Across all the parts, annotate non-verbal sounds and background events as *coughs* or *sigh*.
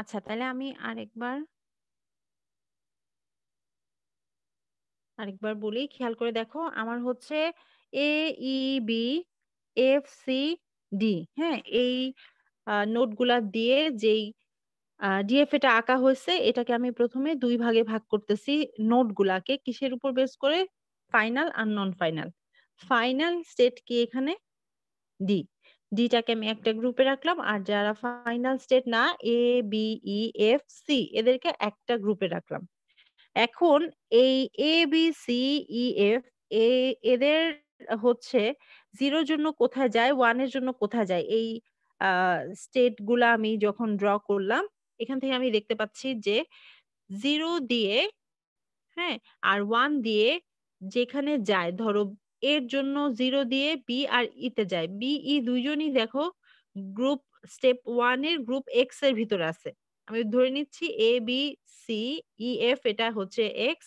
আচ্ছা তাহলে আমি আরেকবার আরেকবার বলি খেয়াল করে দেখো আমার হচ্ছে A E B F C D হ্যাঁ এই নোটগুলা দিয়ে যেই ডিএফ এটা আঁকা হয়েছে এটাকে আমি প্রথমে দুই ভাগে ভাগ করতেছি নোটগুলাকে কিসের উপর বেস করে ফাইনাল আর নন ফাইনাল ফাইনাল স্টেট কি এখানে ডি ডিটাকে আমি একটা গ্রুপে রাখলাম আর যারা ফাইনাল স্টেট না A B E F C এদেরকে একটা গ্রুপে রাখলাম এখন এই A B C E F A এদের হচ্ছে জিরোর জন্য কোথায় যায় ওয়ানের জন্য কোথায় যায় এই স্টেট গুলা আমি যখন ড্র করলাম এখান থেকে আমি দেখতে পাচ্ছি যে জিরো দিয়ে হ্যাঁ আর ওয়ান দিয়ে যেখানে যায় ধরো এর জন্য জিরো দিয়ে বি আর ইতে e যায় বি ই e দুইজনই দেখো গ্রুপ স্টেপ ওয়ান এর গ্রুপ এক্স এর ভিতরে আছে আমি ধরে নিচ্ছি A B C E F এটা হচ্ছে এক্স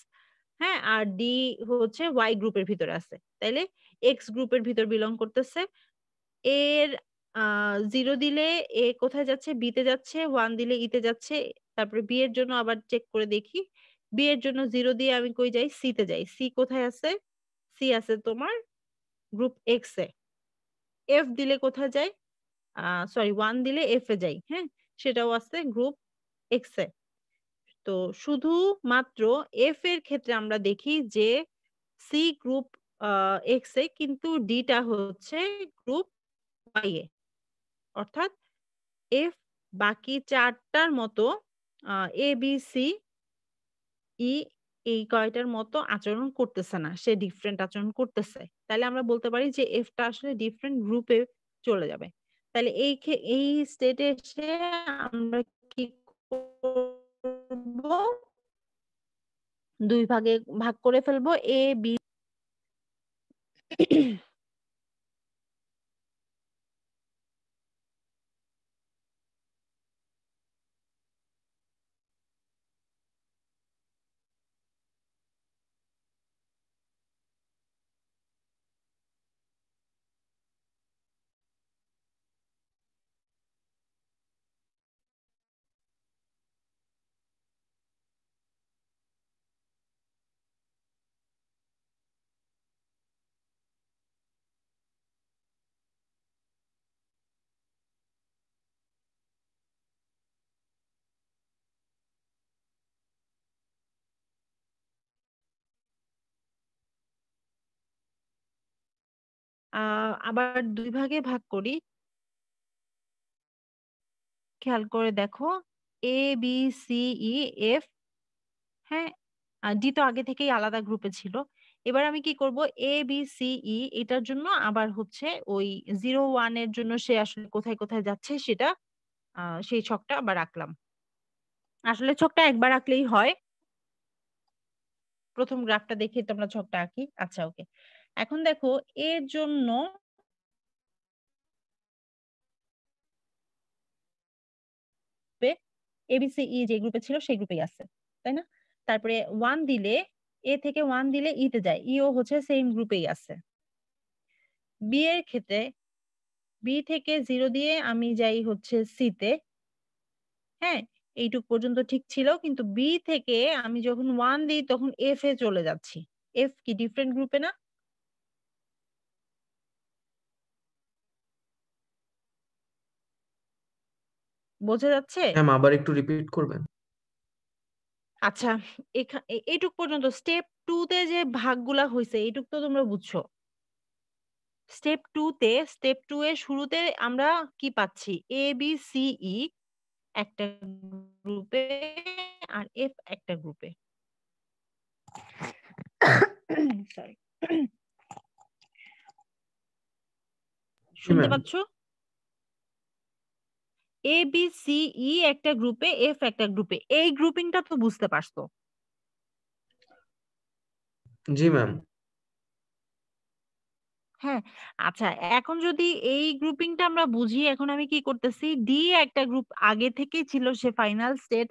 হ্যাঁ আর ডি হচ্ছে ওয়াই গ্রুপের ভিতরে আছে তাইলে এক্স গ্রুপের ভিতর বিলং করতেছে এর জিরো দিলে এ কোথায় যাচ্ছে বিতে যাচ্ছে ওয়ান দিলে ইতে e যাচ্ছে তারপরে বি এর জন্য আবার চেক করে দেখি বি এর জন্য জিরো দিয়ে আমি কই যাই সি তে যাই সি কোথায় আছে সি আছে তোমার গ্রুপ এক্স এ এফ দিলে কোথায় যায় সরি ওয়ান দিলে এফ এ যাই হ্যাঁ সেটাও আছে গ্রুপ এক্স এ তো শুধু মাত্র এফ এর ক্ষেত্রে আমরা দেখি যে সি গ্রুপ এক্স এ কিন্তু ডিটা হচ্ছে গ্রুপ ওয়াই এ অর্থাৎ এফ বাকি চারটার মতো এ বি সি ই এই কয়টার মতো আচরণ করতেছে না সে ডিফারেন্ট আচরণ করতেছে তাহলে আমরা বলতে পারি যে এফটা আসলে ডিফারেন্ট গ্রুপে চলে যাবে তাহলে এই এই স্টেটে এসে আমরা কি করব দুই ভাগে ভাগ করে ফেলবো এ বি আবার দুই ভাগে ভাগ করি খেয়াল করে দেখো এ বি সি এফ হ্যাঁ ডি তো আগে থেকেই আলাদা গ্রুপে ছিল এবার আমি কি করব এ বি সি এটার জন্য আবার হচ্ছে ওই জিরো ওয়ান এর জন্য সে আসলে কোথায় কোথায় যাচ্ছে সেটা সেই ছকটা আবার আঁকলাম আসলে ছকটা একবার আঁকলেই হয় প্রথম গ্রাফটা দেখে তোমরা ছকটা আঁকি আচ্ছা ওকে এখন দেখো এর জন্য এবিসি e যে গ্রুপে ছিল সেই গ্রুপেই আছে তাই না তারপরে ওয়ান দিলে এ থেকে ওয়ান দিলে ইতে e যায় ইও e হচ্ছে সেম গ্রুপেই আছে বি এর ক্ষেত্রে বি থেকে জিরো দিয়ে আমি যাই হচ্ছে সিতে হ্যাঁ এইটুক পর্যন্ত ঠিক ছিল কিন্তু বি থেকে আমি যখন ওয়ান দিই তখন এফ এ চলে যাচ্ছি এফ কি ডিফারেন্ট গ্রুপে না বোঝা যাচ্ছে? ম্যাম আবার একটু রিপিট করবেন? আচ্ছা এটুক পর্যন্ত স্টেপ টু তে যে ভাগগুলা হয়েছে এটুক তো তোমরা বুঝছো। স্টেপ টু তে স্টেপ টু এর শুরুতে আমরা কি পাচ্ছি? এ বি সি ই একটা গ্রুপে আর এফ একটা গ্রুপে। *coughs* শুনতে পাচ্ছো? E A B C E একটা গ্রুপে এফ একটা গ্রুপে এই গ্রুপিংটা তো বুঝতে পারছো জি ম্যাম হ্যাঁ আচ্ছা এখন যদি এই গ্রুপিংটা আমরা বুঝি এখন আমি কি করতেছি ডি একটা গ্রুপ আগে থেকেই ছিল সে ফাইনাল স্টেট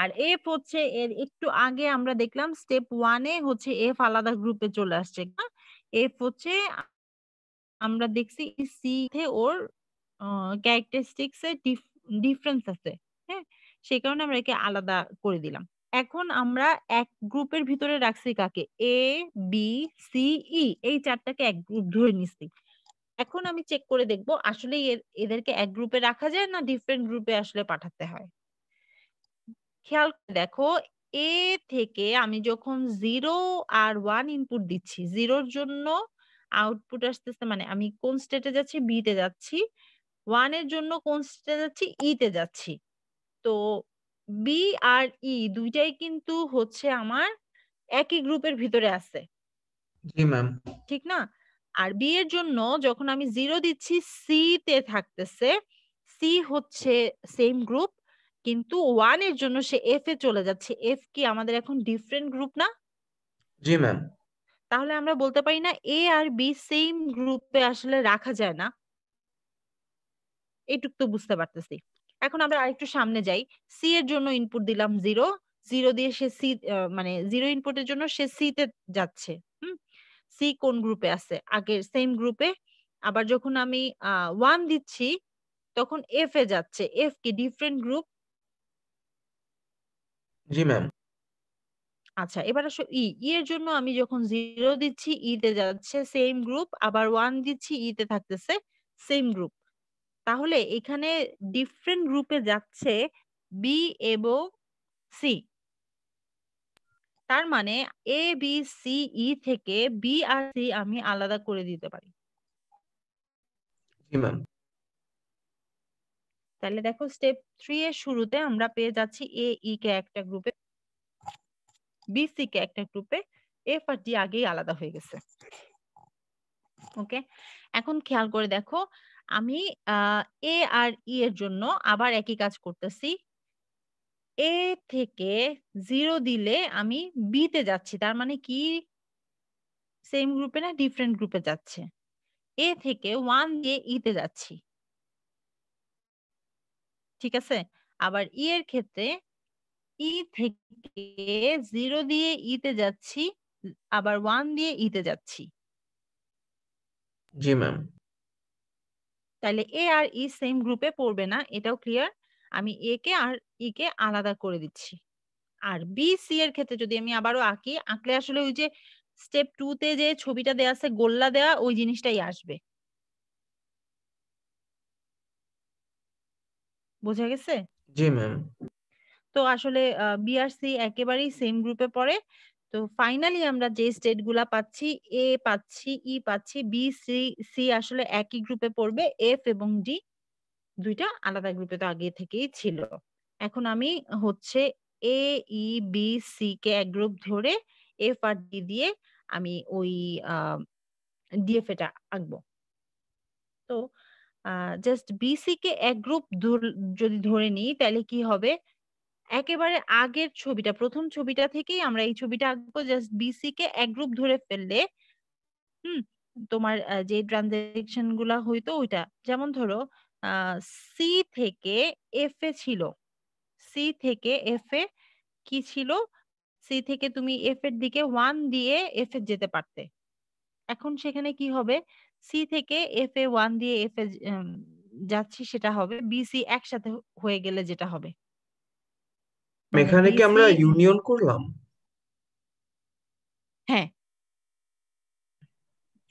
আর এফ হচ্ছে এর একটু আগে আমরা দেখলাম স্টেপ ওয়ানে হচ্ছে এফ আলাদা গ্রুপে চলে আসছে এফ হচ্ছে আমরা দেখছি সি ওর ক্যারেক্টারিস্টিক্স এর ডিফারেন্স আছে হ্যাঁ সে কারণে আমরা একে আলাদা করে দিলাম এখন আমরা এক গ্রুপের ভিতরে রাখছি কাকে এ বি সি ই এই চারটাকে এক গ্রুপ ধরে নিছি এখন আমি চেক করে দেখব আসলে এদেরকে এক গ্রুপে রাখা যায় না ডিফারেন্ট গ্রুপে আসলে পাঠাতে হয় খেয়াল দেখো এ থেকে আমি যখন জিরো আর ওয়ান ইনপুট দিচ্ছি জিরোর জন্য আউটপুট আসতেছে মানে আমি কোন স্টেটে যাচ্ছি বিতে যাচ্ছি ওয়ান এর জন্য কোন স্টেটে যাচ্ছি ই e তে যাচ্ছি তো বি আর ই e দুইটাই কিন্তু হচ্ছে আমার একই গ্রুপের ভিতরে আছে জি ম্যাম ঠিক না আর বি এর জন্য যখন আমি জিরো দিচ্ছি সি তে থাকতেছে সি হচ্ছে সেম গ্রুপ কিন্তু ওয়ান এর জন্য সে এফ এ চলে যাচ্ছে এফ কি আমাদের এখন ডিফারেন্ট গ্রুপ না জি ম্যাম তাহলে আমরা বলতে পারি না এ আর বি সেম গ্রুপে আসলে রাখা যায় না এইটুক তো বুঝতে পারতেছি এখন আমরা আরেকটু সামনে যাই সি এর জন্য ইনপুট দিলাম জিরো জিরো দিয়ে সে সি মানে জিরো ইনপুটের জন্য সে সি তে যাচ্ছে হুম সি কোন গ্রুপে আছে আগের সেম গ্রুপে আবার যখন আমি ওয়ান দিচ্ছি তখন এফ এ যাচ্ছে এফ কি ডিফারেন্ট গ্রুপ জি ম্যাম আচ্ছা এবার আসো ই e। ই e এর জন্য আমি যখন জিরো দিচ্ছি ই e তে যাচ্ছে সেম গ্রুপ আবার ওয়ান দিচ্ছি ই তে থাকতেছে সেম গ্রুপ তাহলে এখানে ডিফারেন্ট গ্রুপে যাচ্ছে বি এবং সি তার মানে এ বি সি ই থেকে বি আর সি আমি আলাদা করে দিতে পারি তাহলে দেখো স্টেপ থ্রি এর শুরুতে আমরা পেয়ে যাচ্ছি এ ই e কে একটা গ্রুপে বি সি কে একটা গ্রুপে এফ আর ডি আগেই আলাদা হয়ে গেছে ওকে এখন খেয়াল করে দেখো আমি এ আর ই এর জন্য আবার একই কাজ করতেছি এ থেকে জিরো দিলে আমি বি তে যাচ্ছি তার মানে কি সেম গ্রুপে না ডিফারেন্ট গ্রুপে যাচ্ছে এ থেকে ওয়ান দিয়ে ই তে যাচ্ছি ঠিক আছে আবার ই এর ক্ষেত্রে ই থেকে জিরো দিয়ে ই তে যাচ্ছি আবার ওয়ান দিয়ে ই তে যাচ্ছি জি ম্যাম তাহলে e এ আর ই সেম গ্রুপে পড়বে না এটাও ক্লিয়ার আমি এ কে আর ই e কে আলাদা করে দিচ্ছি আর বি সি এর ক্ষেত্রে যদি আমি আবারও আঁকি আঁকলে আসলে ওই যে স্টেপ টু তে যে ছবিটা দেওয়া আছে গোল্লা দেওয়া ওই জিনিসটাই আসবে বোঝা গেছে জি ম্যাম তো আসলে বিআরসি একেবারেই সেম গ্রুপে পড়ে তো ফাইনালি আমরা যে স্টেট গুলা পাচ্ছি এ পাচ্ছি ই e পাচ্ছি বি সি সি আসলে একই গ্রুপে পড়বে এফ এবং ডি দুইটা আলাদা গ্রুপে তো আগে থেকেই ছিল এখন আমি হচ্ছে A E B C K এক গ্রুপ ধরে এফ আর ডি দিয়ে আমি ওই ডিএফ এটা আঁকবো তো জাস্ট বিসি কে এক গ্রুপ যদি ধরে নিই তাহলে কি হবে একেবারে আগের ছবিটা প্রথম ছবিটা থেকেই আমরা এই ছবিটা আঁকবো জাস্ট বিসি কে এক গ্রুপ ধরে ফেললে হুম তোমার যে ট্রানজেকশন গুলা হইতো ওইটা যেমন ধরো সি থেকে এফ এ ছিল সি থেকে এফ এ কি ছিল সি থেকে তুমি এফ এর দিকে ওয়ান দিয়ে এফ এ যেতে পারতে এখন সেখানে কি হবে সি থেকে এফ এ ওয়ান দিয়ে এফ এ যাচ্ছি সেটা হবে বিসি একসাথে হয়ে গেলে যেটা হবে মানে এখানে কি আমরা ইউনিয়ন করলাম হ্যাঁ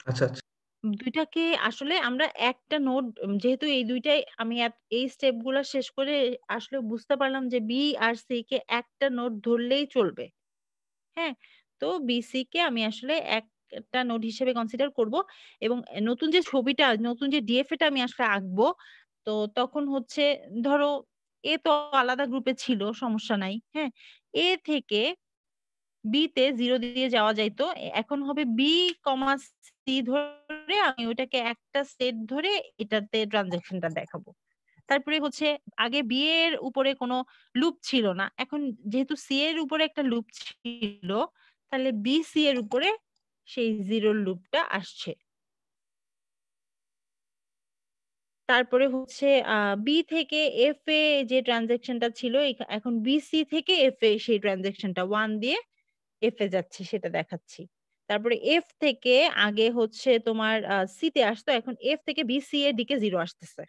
আচ্ছা আচ্ছা দুইটাকে আসলে আমরা একটা নোট যেহেতু এই দুইটাই আমি এই স্টেপগুলো শেষ করে আসলে বুঝতে পারলাম যে বি আর সি কে একটা নোট ধরলেই চলবে হ্যাঁ তো বিসি কে আমি আসলে একটা নোট হিসেবে কনসিডার করব এবং নতুন যে ছবিটা নতুন যে ডিএফ এটা আমি আসলে আঁকবো তো তখন হচ্ছে ধরো এ তো আলাদা গ্রুপে ছিল সমস্যা নাই হ্যাঁ এ থেকে বি তে জিরো দিয়ে যাওয়া যাইতো এখন হবে বি কমা সি ধরে আমি ওইটাকে একটা সেট ধরে এটাতে ট্রানজেকশনটা দেখাবো তারপরে হচ্ছে আগে বি এর উপরে কোনো লুপ ছিল না এখন যেহেতু সি এর উপরে একটা লুপ ছিল তাহলে বি সি এর উপরে সেই জিরোর লুপটা আসছে তারপরে হচ্ছে বি থেকে এফ এ যে ট্রানজেকশনটা ছিল এখন বিসি থেকে এফ এ সেই ট্রানজেকশনটা ওয়ান দিয়ে এফ এ যাচ্ছে সেটা দেখাচ্ছি তারপরে এফ থেকে আগে হচ্ছে তোমার সি তে আসতো এখন এফ থেকে বিসি এর দিকে জিরো আসতেছে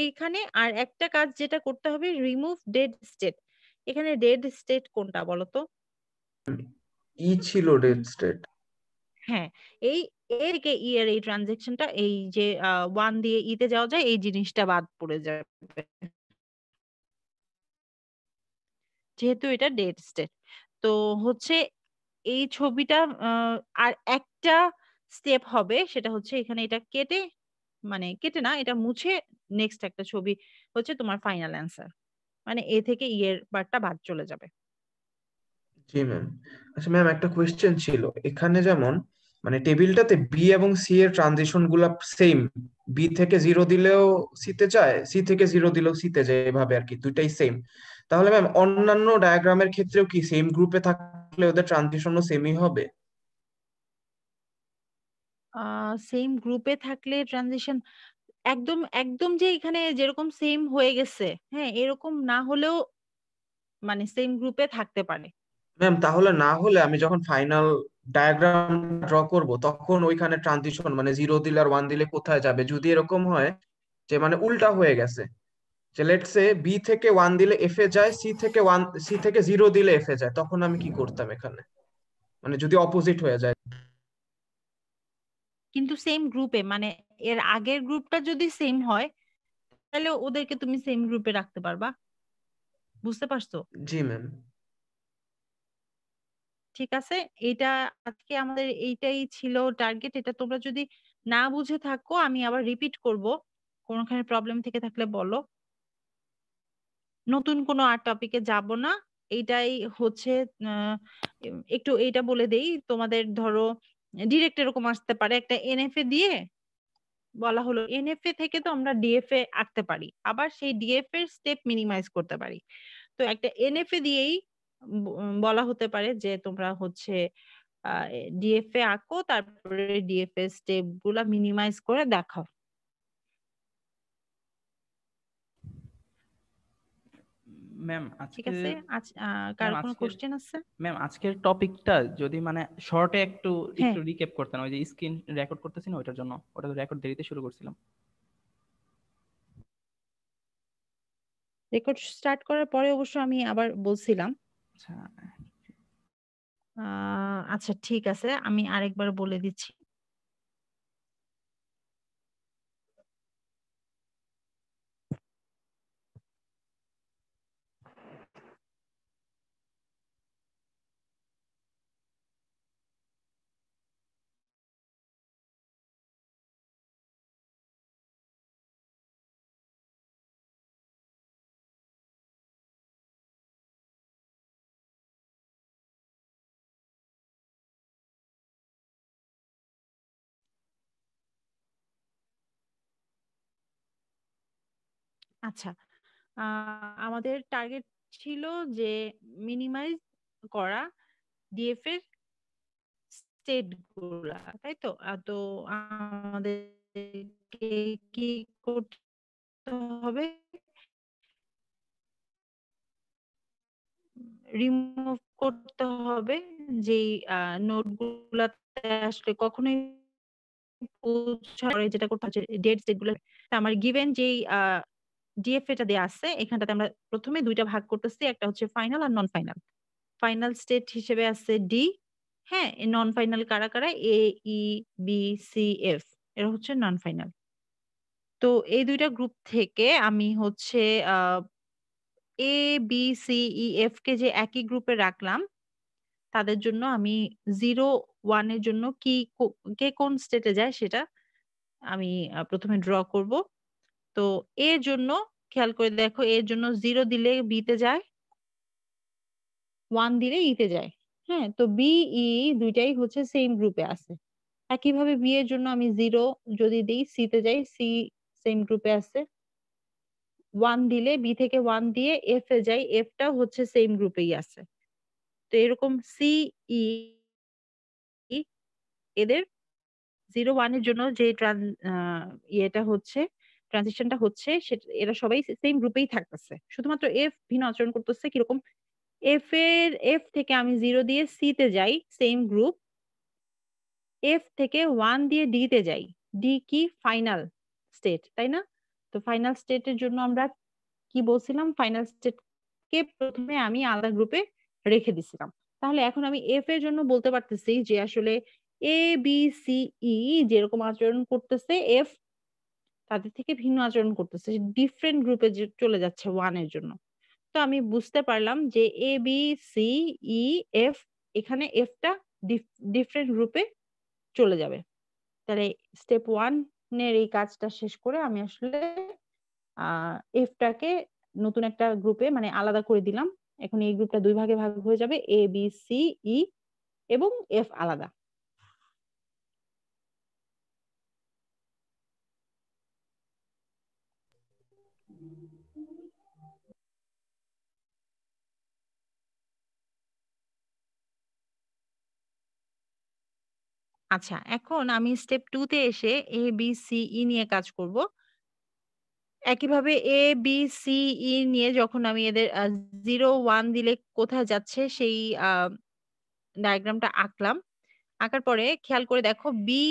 এইখানে আর একটা কাজ যেটা করতে হবে রিমুভ ডেড স্টেট এখানে ডেড স্টেট কোনটা বলতো ই e ছিল ডেড স্টেট হ্যাঁ এই এদিকে ই এর এই ট্রানজেকশনটা এই যে ওয়ান দিয়ে ইতে e যাওয়া যায় এই জিনিসটা বাদ পড়ে যাবে যেহেতু এটা ডেড স্টেট তো হচ্ছে এই ছবিটা আর একটা স্টেপ হবে সেটা হচ্ছে এখানে এটা কেটে মানে কেটে না এটা মুছে নেক্সট একটা ছবি হচ্ছে তোমার ফাইনাল অ্যান্সার মানে এ থেকে ই e এর বারটা বাদ চলে যাবে জি ম্যাম আচ্ছা ম্যাম একটা কোয়েশ্চেন ছিল এখানে যেমন মানে টেবিলটাতে বি এবং সি এর ট্রানজিশন গুলা সেম বি থেকে জিরো দিলেও সিতে যায় সি থেকে জিরো দিলেও সিতে যায় এভাবে আর কি দুইটাই সেম তাহলে ম্যাম অন্যান্য ডায়াগ্রামের ক্ষেত্রেও কি সেম গ্রুপে থাকলে ওদের ট্রানজিশনও সেমই হবে সেম গ্রুপে থাকলে ট্রানজিশন একদম একদম যে এখানে যেরকম সেম হয়ে গেছে হ্যাঁ এরকম না হলেও মানে সেম গ্রুপে থাকতে পারে ম্যাম তাহলে না হলে আমি যখন ফাইনাল ডায়াগ্রাম ড্র করব তখন ওইখানে ট্রানজিশন মানে জিরো দিলে আর ওয়ান দিলে কোথায় যাবে যদি এরকম হয় যে মানে উল্টা হয়ে গেছে যে লেটস বি থেকে ওয়ান দিলে এফ এ যায় সি থেকে ওয়ান সি থেকে জিরো দিলে এফ এ যায় তখন আমি কি করতাম এখানে মানে যদি অপোজিট হয়ে যায় কিন্তু সেম গ্রুপে মানে এর আগের গ্রুপটা যদি সেম হয় তাহলে ওদেরকে তুমি সেম গ্রুপে রাখতে পারবা বুঝতে পারছো জি ম্যাম ঠিক আছে এটা আজকে আমাদের এইটাই ছিল টার্গেট এটা তোমরা যদি না বুঝে থাকো আমি আবার রিপিট করব কোনখানে প্রবলেম থেকে থাকলে বলো নতুন কোনো আর টপিকে যাব না এইটাই হচ্ছে একটু এইটা বলে দেই তোমাদের ধরো ডিরেক্ট এরকম আসতে পারে একটা এনএফএ দিয়ে বলা হলো এনএফএ থেকে তো আমরা ডিএফএ আঁকতে পারি আবার সেই ডিএফ এর স্টেপ মিনিমাইজ করতে পারি তো একটা এনএফএ দিয়েই বলা হতে পারে যে তোমরা হচ্ছে ডিএফএ আঁকো তারপরে ডিএফএ স্টেপ গুলা মিনিমাইজ করে দেখাও ম্যাম ঠিক আছে কার কোনো কোশ্চেন আছে ম্যাম আজকের টপিকটা যদি মানে শর্টে একটু হ্যাঁ। একটু রিক্যাপ করতেন ওই যে স্ক্রিন রেকর্ড করতেছি না ওইটার জন্য ওটা তো রেকর্ড দেরিতে শুরু করছিলাম রেকর্ড স্টার্ট করার পরে অবশ্য আমি আবার বলছিলাম আচ্ছা।, আচ্ছা ঠিক আছে আমি আরেকবার বলে দিচ্ছি আচ্ছা আহ আমাদের টার্গেট ছিল যে মিনিমাইজ করা ডিএফ এর স্টেট গুলা তাই তো তো আমাদের কি করতে হবে রিমুভ করতে হবে যে নোট গুলাতে আসলে কখনোই যেটা করতে হচ্ছে ডেট সেট গুলো আমার গিভেন যেই ডিএফ এটা দেয়া আছে এখানটাতে আমরা প্রথমে দুইটা ভাগ করতেছি একটা হচ্ছে ফাইনাল আর নন ফাইনাল ফাইনাল স্টেট হিসেবে আছে ডি হ্যাঁ নন ফাইনাল কারা কারা A E B C F এরা হচ্ছে নন ফাইনাল তো এই দুইটা গ্রুপ থেকে আমি হচ্ছে A B C E F কে যে একই গ্রুপে রাখলাম তাদের জন্য আমি জিরো ওয়ানের জন্য কি কে কোন স্টেটে যায় সেটা আমি প্রথমে ড্র করব তো এর জন্য খেয়াল করে দেখো এর জন্য জিরো দিলে বিতে যায় ওয়ান দিলে ইতে e যায় হ্যাঁ তো বি ই e দুইটাই হচ্ছে সেম গ্রুপে আছে একইভাবে বি এর জন্য আমি জিরো যদি দিই সি তে যাই সি সেম গ্রুপে আছে ওয়ান দিলে বি থেকে ওয়ান দিয়ে এফ এ যাই এফটাও হচ্ছে সেম গ্রুপেই আছে তো এরকম সি ই e, এদের জিরো ওয়ানের জন্য যে ট্রান ইয়েটা হচ্ছে ট্রানজিশনটা হচ্ছে এরা সবাই সেম গ্রুপেই থাকতেছে শুধুমাত্র এফ ভিন্ন আচরণ করতেছে কিরকম এফ এর এফ থেকে আমি জিরো দিয়ে সি তে যাই সেম গ্রুপ এফ থেকে ওয়ান দিয়ে ডি তে যাই ডি কি ফাইনাল স্টেট তাই না তো ফাইনাল স্টেটের জন্য আমরা কি বলছিলাম ফাইনাল স্টেট কে প্রথমে আমি আলাদা গ্রুপে রেখে দিছিলাম তাহলে এখন আমি এফ এর জন্য বলতে পারতেছি যে আসলে এ বি সি ই যেরকম আচরণ করতেছে এফ তাদের থেকে ভিন্ন আচরণ করতেছে ডিফারেন্ট গ্রুপে চলে যাচ্ছে ওয়ানের জন্য তো আমি বুঝতে পারলাম যে e, A B C E F এখানে এফটা ডিফারেন্ট গ্রুপে চলে যাবে তাহলে স্টেপ ওয়ান এর এই কাজটা শেষ করে আমি আসলে এফটাকে নতুন একটা গ্রুপে মানে আলাদা করে দিলাম এখন এই গ্রুপটা দুই ভাগে ভাগ হয়ে যাবে এ বি সি ই এবং এফ আলাদা আচ্ছা এখন আমি স্টেপ টু তে এসে এ বি সি ই নিয়ে কাজ করব একইভাবে এ বি সি ই নিয়ে যখন আমি এদের জিরো ওয়ান দিলে কোথায় যাচ্ছে সেই ডায়াগ্রামটা আঁকলাম আঁকার পরে খেয়াল করে দেখো বি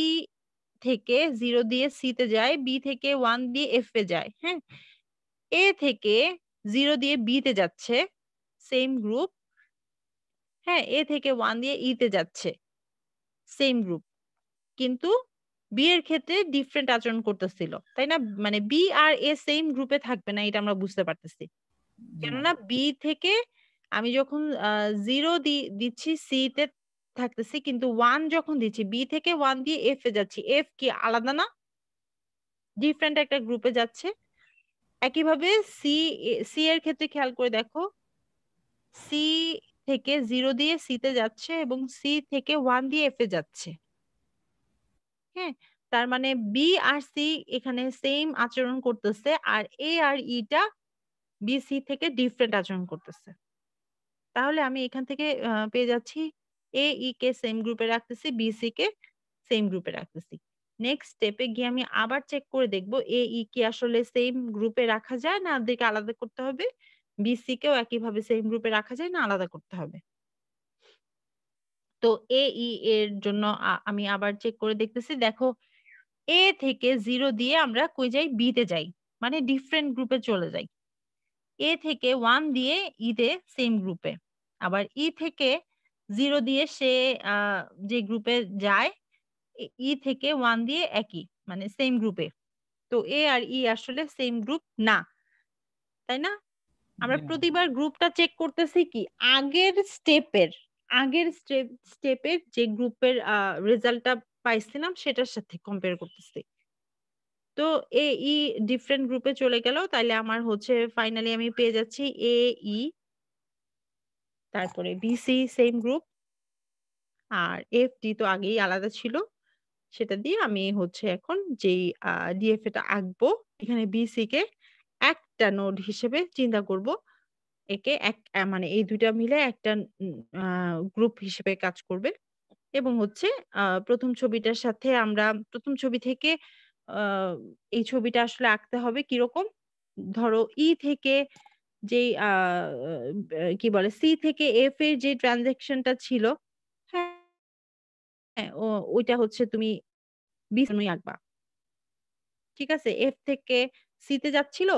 থেকে জিরো দিয়ে সি তে যায় বি থেকে ওয়ান দিয়ে এফ এ যায় হ্যাঁ এ থেকে জিরো দিয়ে বি তে যাচ্ছে সেম গ্রুপ হ্যাঁ এ থেকে ওয়ান দিয়ে ই e তে যাচ্ছে সেম গ্রুপ কিন্তু বি এর ক্ষেত্রে ডিফারেন্ট আচরণ করতেছিল তাই না মানে বি আর এ সেম গ্রুপে থাকবে না এটা আমরা বুঝতে পারতেছি কেননা বি থেকে আমি যখন জিরো দিচ্ছি সি তে থাকতেছি কিন্তু ওয়ান যখন দিচ্ছি বি থেকে ওয়ান দিয়ে এফ এ যাচ্ছি এফ কি আলাদা না ডিফারেন্ট একটা গ্রুপে যাচ্ছে একইভাবে সি সি এর ক্ষেত্রে খেয়াল করে দেখো সি থেকে জিরো দিয়ে সি তে যাচ্ছে এবং সি থেকে ওয়ান দিয়ে এফ এ যাচ্ছে হ্যাঁ তার মানে বি আর সি এখানে সেম আচরণ করতেছে আর এ আর ইটা e বি সি থেকে ডিফারেন্ট আচরণ করতেছে তাহলে আমি এখান থেকে পেয়ে যাচ্ছি e এ ই কে সেম গ্রুপে রাখতেছি বি সি কে সেম গ্রুপে রাখতেছি নেক্সট স্টেপে গিয়ে আমি আবার চেক করে দেখব এ ই e কি আসলে সেম গ্রুপে রাখা যায় না ওদেরকে আলাদা করতে হবে বিসি কেও একইভাবে সেম গ্রুপে রাখা যায় না আলাদা করতে হবে তো এ ই e, এর জন্য আমি আবার চেক করে দেখতেছি দেখো এ থেকে জিরো দিয়ে আমরা কই যাই বি তে যাই মানে ডিফারেন্ট গ্রুপে চলে যাই e এ e থেকে ওয়ান দিয়ে ইতে সেম গ্রুপে আবার ই থেকে জিরো দিয়ে সে যে গ্রুপে যায় ই থেকে ওয়ান দিয়ে একই মানে সেম গ্রুপে তো এ আর ই আসলে সেম গ্রুপ না তাই না আমরা প্রতিবার গ্রুপটা চেক করতেছি কি আগের স্টেপের আগের স্টেপ স্টেপের যে গ্রুপের রেজাল্টটা পাইছিলাম সেটার সাথে কম্পেয়ার করতেছি তো এ ই ডিফারেন্ট গ্রুপে চলে গেল তাহলে আমার হচ্ছে ফাইনালি আমি পেয়ে যাচ্ছি এ ই তারপরে বিসি সেম গ্রুপ আর এফ ডি তো আগেই আলাদা ছিল সেটা দিয়ে আমি হচ্ছে এখন যেই ডিএফ এটা আঁকবো এখানে বিসি কে একটা নোড হিসেবে চিন্তা করবো একে এক মানে এই দুইটা মিলে একটা গ্রুপ হিসেবে কাজ করবে এবং হচ্ছে আহ, প্রথম ছবিটার সাথে আমরা প্রথম ছবি থেকে আহ, এই ছবিটা আসলে আঁকতে হবে কিরকম ধরো ই e থেকে যেই আহ, কি বলে সি থেকে এফ এর যে ট্রানজেকশনটা ছিল হ্যাঁ ও- ওইটা হচ্ছে তুমি বিছানোই আঁকবা ঠিক আছে এফ থেকে সি তে যাচ্ছিল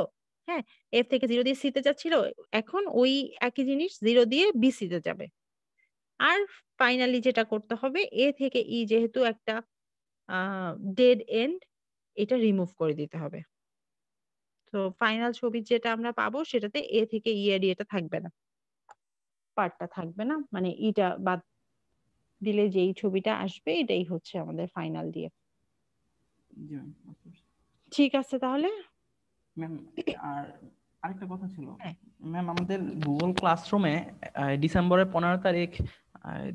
হ্যাঁ এফ থেকে জিরো দিয়ে সিতে যাচ্ছিল এখন ওই একই জিনিস জিরো দিয়ে বি সিতে যাবে আর ফাইনালি যেটা করতে হবে এ থেকে ই e যেহেতু একটা ডেড এন্ড এটা রিমুভ করে দিতে হবে তো ফাইনাল ছবি যেটা আমরা পাবো সেটাতে এ থেকে ই e আর এটা e থাকবে না পার্টটা থাকবে না মানে ইটা বাদ দিলে যেই ছবিটা আসবে এটাই হচ্ছে আমাদের ফাইনাল দিয়ে ঠিক আছে তাহলে ম্যাম আর আরেকটা কথা ছিল ম্যাম আমাদের গুগল ক্লাসরুমে ডিসেম্বরের পনেরো তারিখ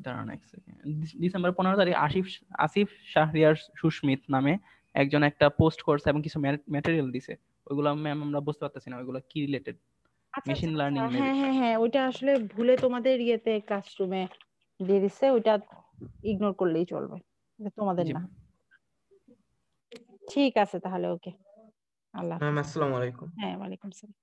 দাঁড়ান এক সেকেন্ড পনেরো তারিখ আসিফ আসিফ শাহরিয়ার সুস্মিত নামে একজন একটা পোস্ট করছে এবং কিছু ম্যাটেরিয়াল দিছে ওইগুলো ম্যাম আমরা বুঝতে পারতেছি না ওইগুলো কি রিলেটেড মেশিন লার্নিং হ্যাঁ হ্যাঁ হ্যাঁ ওইটা আসলে ভুলে তোমাদের ইয়েতে ক্লাসরুমে দিয়ে দিছে ওইটা ইগনোর করলেই চলবে তোমাদের না ঠিক আছে তাহলে ওকে আল্লাহ আসসালামু আলাইকুম হ্যাঁ ওয়ালাইকুম আসসালাম